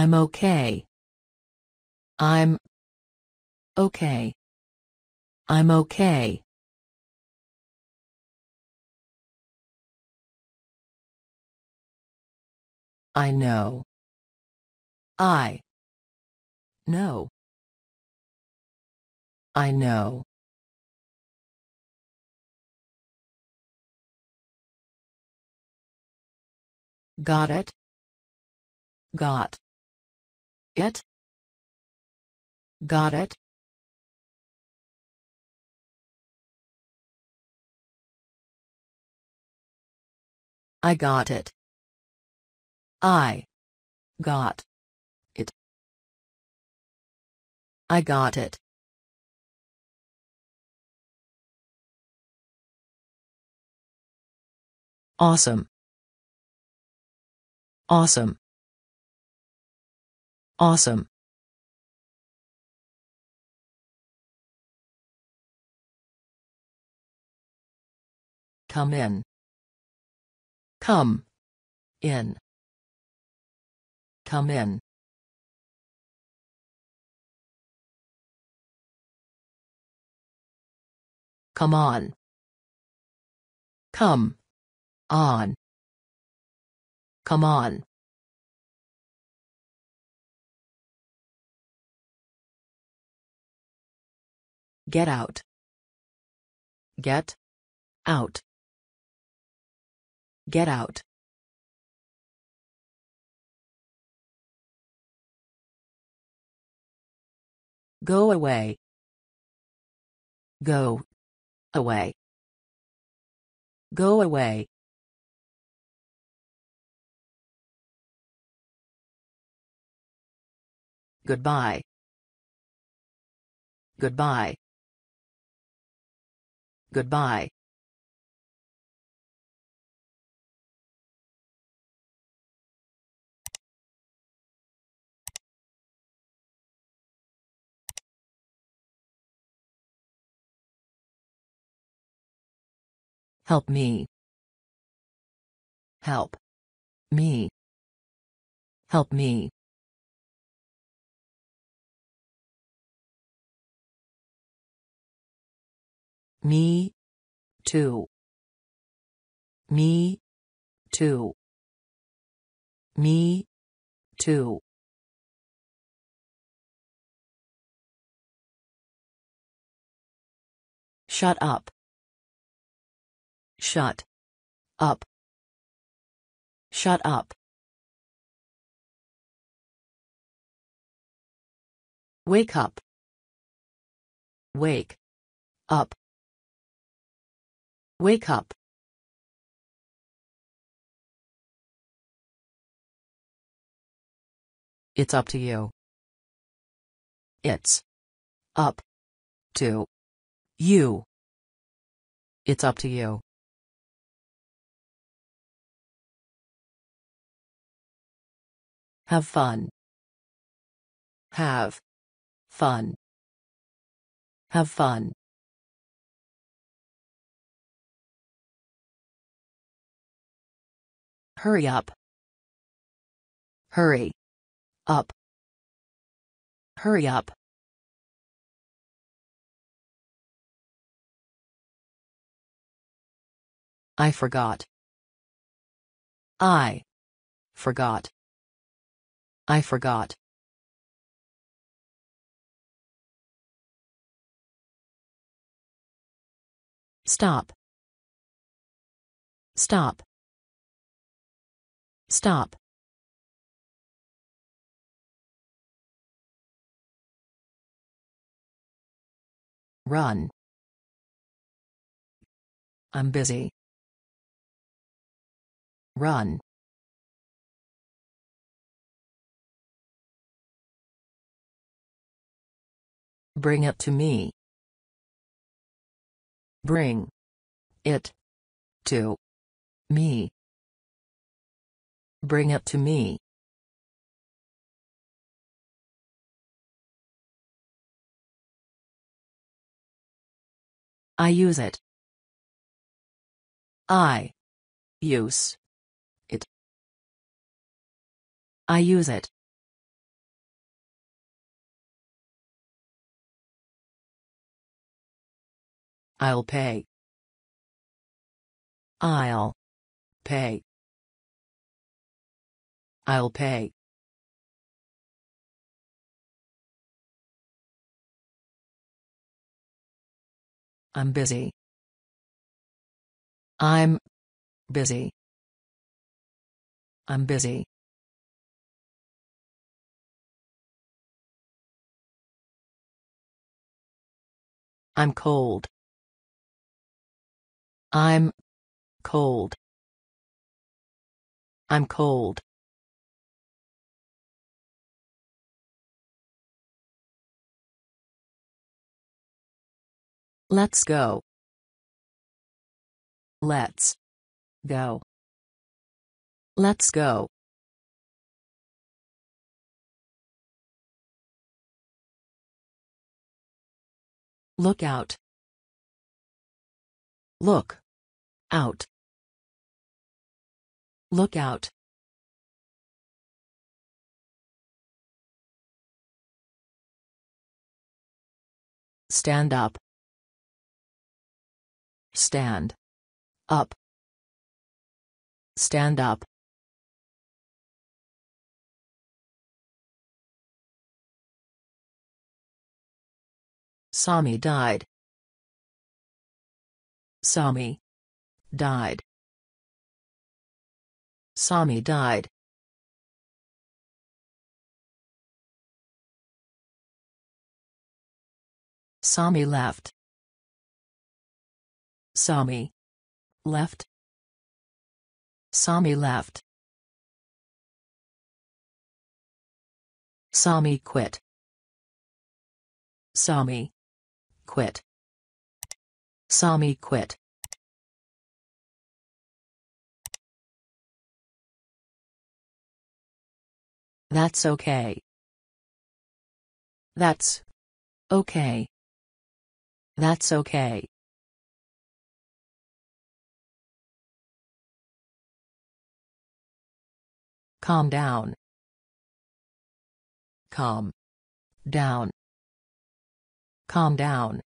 I'm okay. I'm okay. I'm okay. I know. I know. I know. Got it? Got. It. Got it. I got it. I. Got. It. I got it. Awesome. Awesome. Awesome Come in. Come. In. Come in. Come on. Come. On. Come on. Get out. Get out. Get out. Go away. Go away. Go away. Goodbye. Goodbye. Goodbye Help me. Help. Me. Help me. Me. Too. Me. Too. Me. Too. Shut up. Shut. Up. Shut up. Wake up. Wake. Up. Wake up. It's up to you. It's up to you. It's up to you. Have fun. Have fun. Have fun. Hurry up. Hurry. Up. Hurry up. I forgot. I forgot. I forgot. Stop. Stop. Stop Run. I'm busy. Run. Bring it to me. Bring it to me. Bring it to me. I use it. I use it. I use it. I'll pay. I'll pay. I'll pay. I'm busy. I'm busy. I'm busy. I'm cold. I'm cold. I'm cold. Let's go. Let's go. Let's go. Look out. Look out. Look out. Stand up. Stand. Up. Stand up. Sami died. Sami died. Sami died. Sami left. Sami. Left. Sami left. Sami quit. Sami. Quit. Sami quit. That's okay. That's okay. That's okay. Calm down. Calm down. Calm down.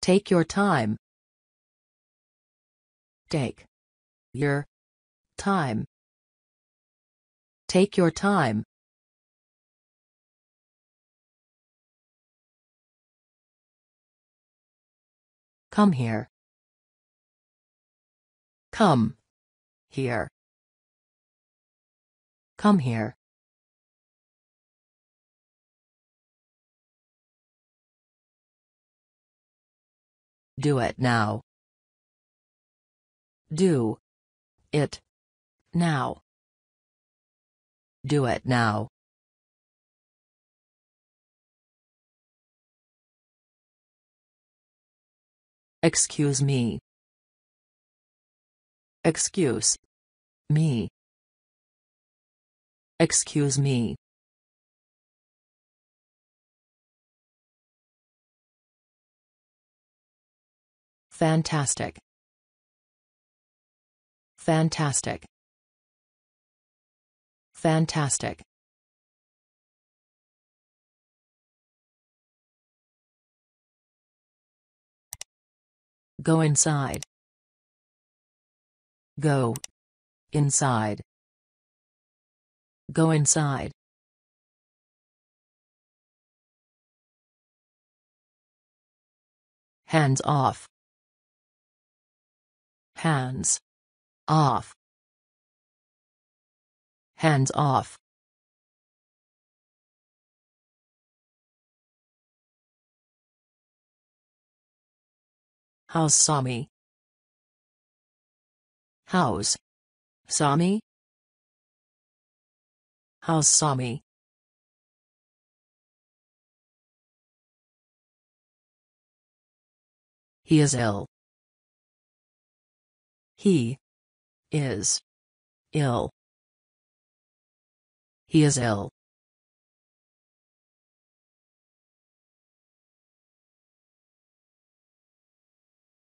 Take your time. Take your time. Take your time. Come here. Come. Here. Come here. Do it now. Do. It. Now. Do it now. Excuse me. Excuse. Me. Excuse me. Fantastic. Fantastic. Fantastic. Go inside. Go. Inside. Go inside. Hands off. Hands off. Hands off. House Sammy? House. Sami. House Sami. He is ill. He is ill. He is ill.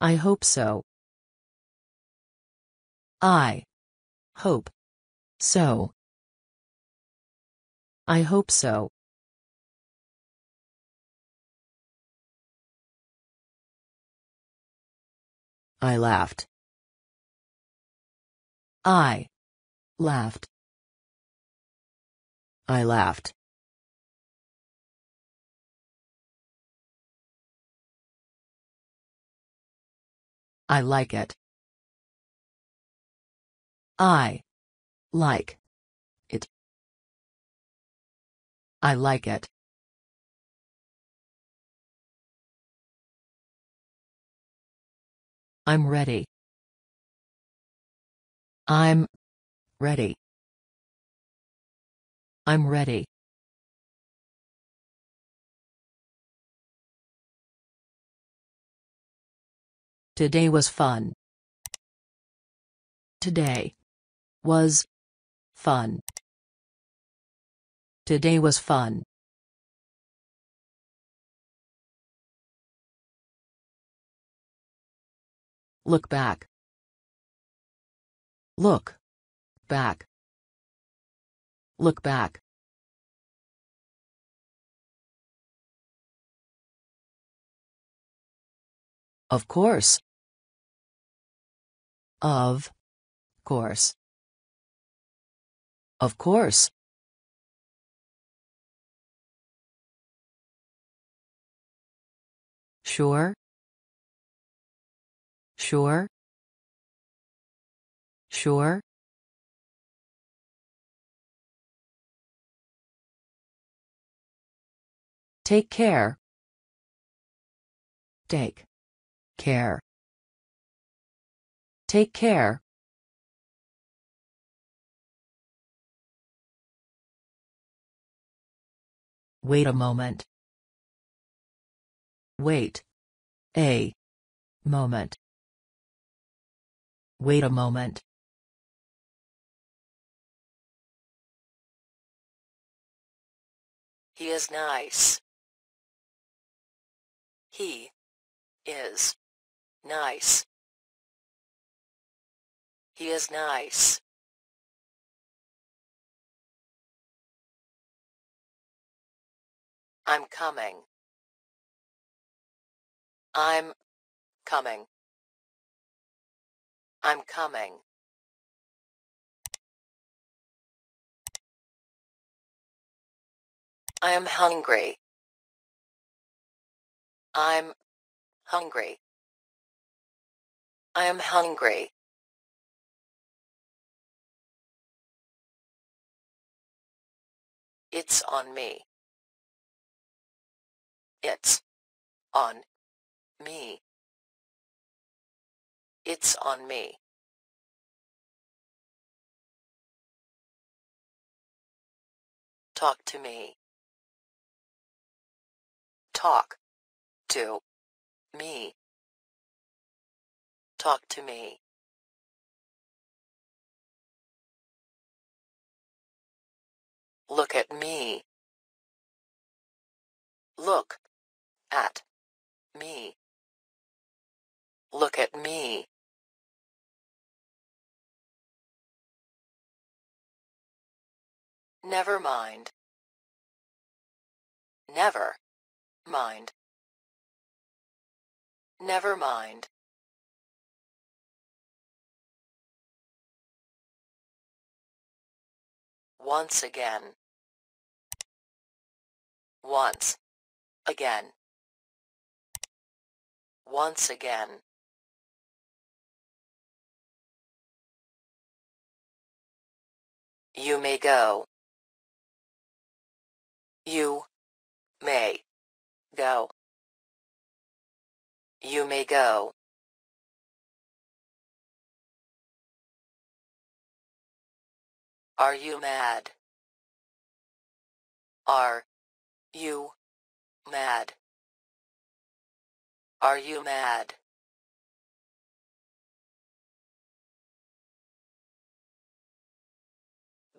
I hope so. I hope so. I hope so. I laughed. I laughed. I laughed. I like it. I like it. I like it. I'm ready. I'm ready. I'm ready. Today was fun. Today was fun. Today was fun. Look back. Look back. Look back. Of course. Of course. Of course. Sure. Sure. Sure. Take care. Take care. Take care. Wait a moment. Wait. A. Moment. Wait a moment. He is nice. He is nice. He is nice. I'm coming. I'm coming. I'm coming. I am hungry. I'm hungry. I am hungry. It's on me. It's on me. It's on me. Talk to me. Talk to me. Talk to me. Look at me. Look at me. Look at me. Never mind. Never mind. Never mind. Once again. Once again once again. You may go. You may go. You may go. Are you mad? Are you mad? Are you mad?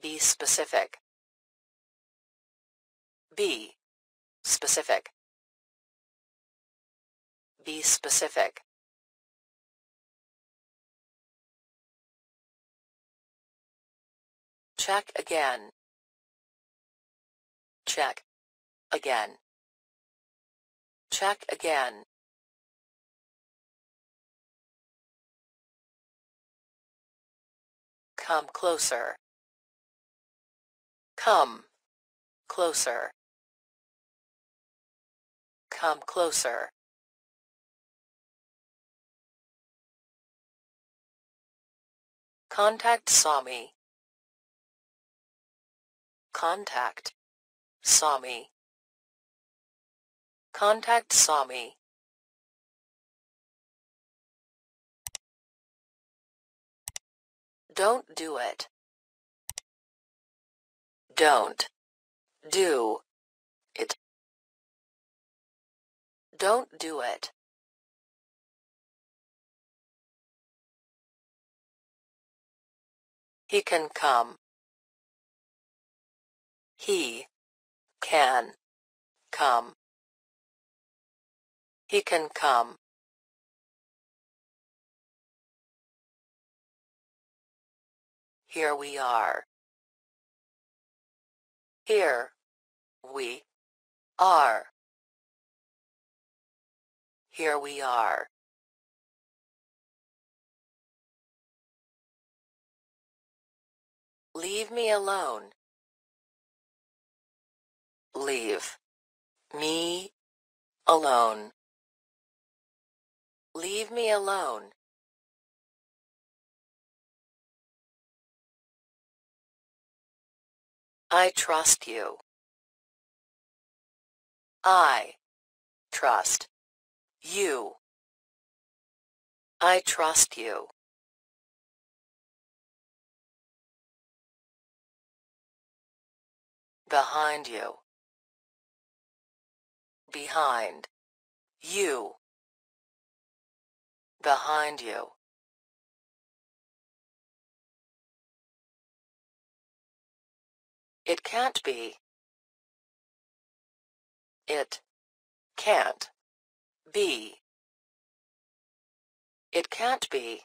Be specific. Be specific. Be specific. Check again. Check again. Check again. Come closer. Come closer. Come closer. Contact Sami. Contact Sami. Contact Sami. Don't do it. Don't do it. Don't do it. He can come. He can come. He can come. Here we are. Here we are. Here we are. Leave me alone. Leave me alone. Leave me alone. I trust you. I trust you. I trust you. Behind you. Behind you. Behind you. It can't be. It can't be. It can't be.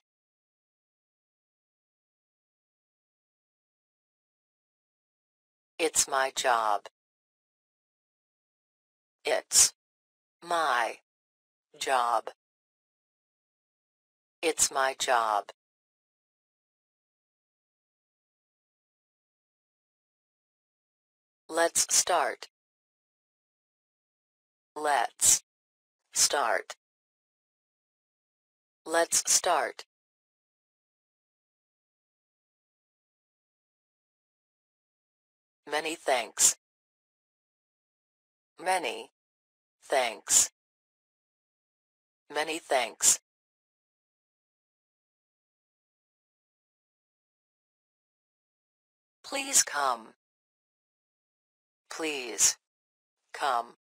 It's my job. It's my job. It's my job. Let's start. Let's start. Let's start. Many thanks. Many thanks. Many thanks. Please come. Please. Come.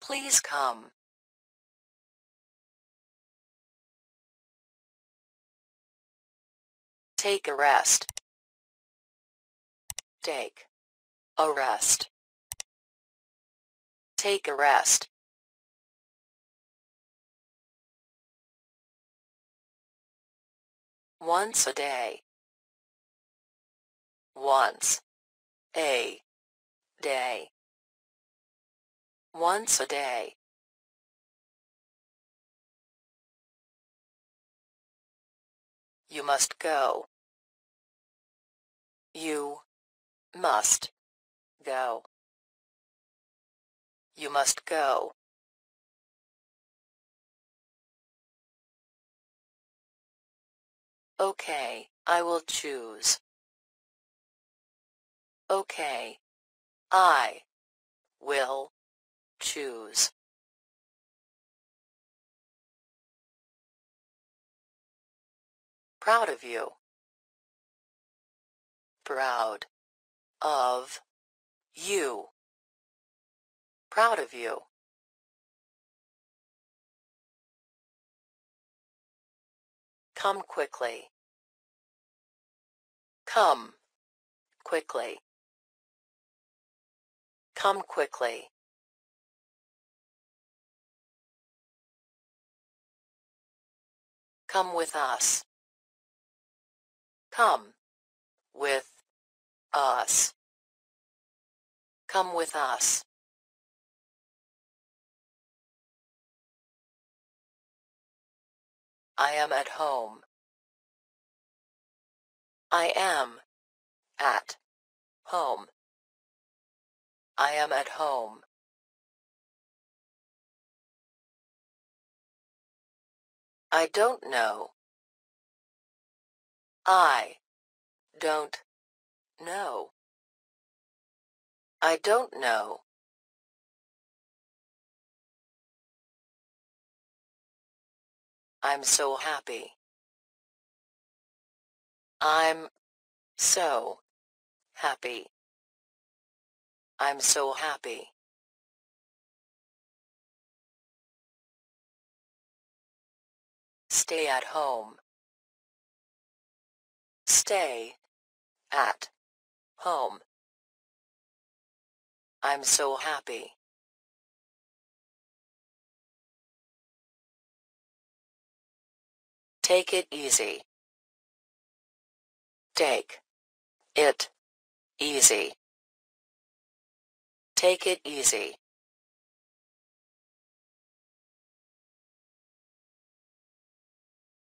Please come. Take a rest. Take a rest. Take a rest. Once a day. Once a day. Once a day. You must go. You must go. You must go. Okay, I will choose. Okay. I will choose. Proud of you. Proud of you. Proud of you. Come quickly. Come quickly. Come quickly. Come with us. Come with us. Come with us. I am at home. I am at home. I am at home. I don't know. I don't know. I don't know. I'm so happy. I'm so happy. I'm so happy. Stay at home. Stay at home. I'm so happy. Take it easy. Take it easy. Take it easy.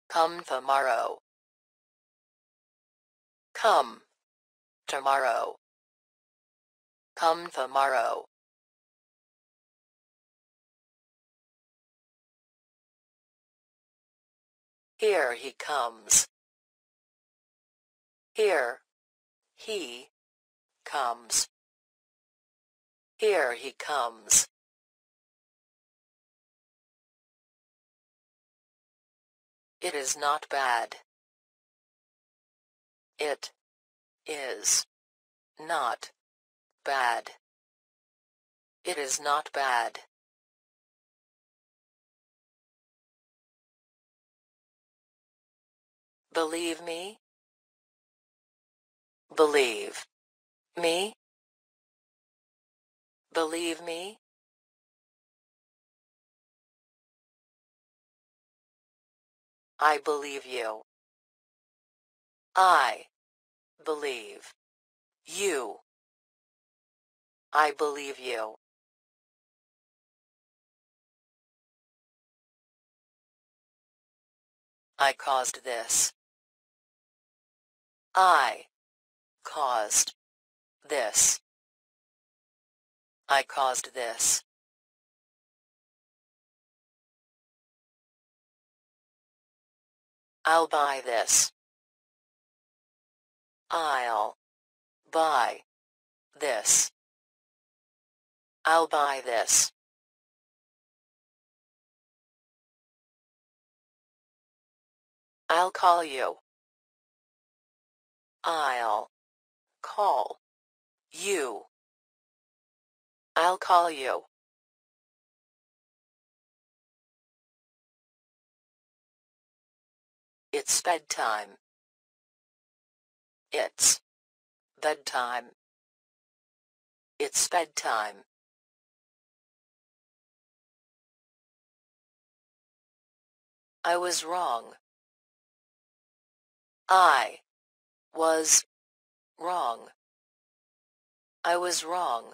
Come tomorrow. Come tomorrow. Come tomorrow. Here he comes. Here he comes. Here he comes. It is not bad. It is not bad. It is not bad. Believe me. Believe me believe me? I believe you. I believe you. I believe you. I caused this. I caused this. I caused this. I'll buy this. I'll buy this. I'll buy this. I'll call you. I'll call you. I'll call you. It's bedtime. It's bedtime. It's bedtime. I was wrong. I was wrong. I was wrong.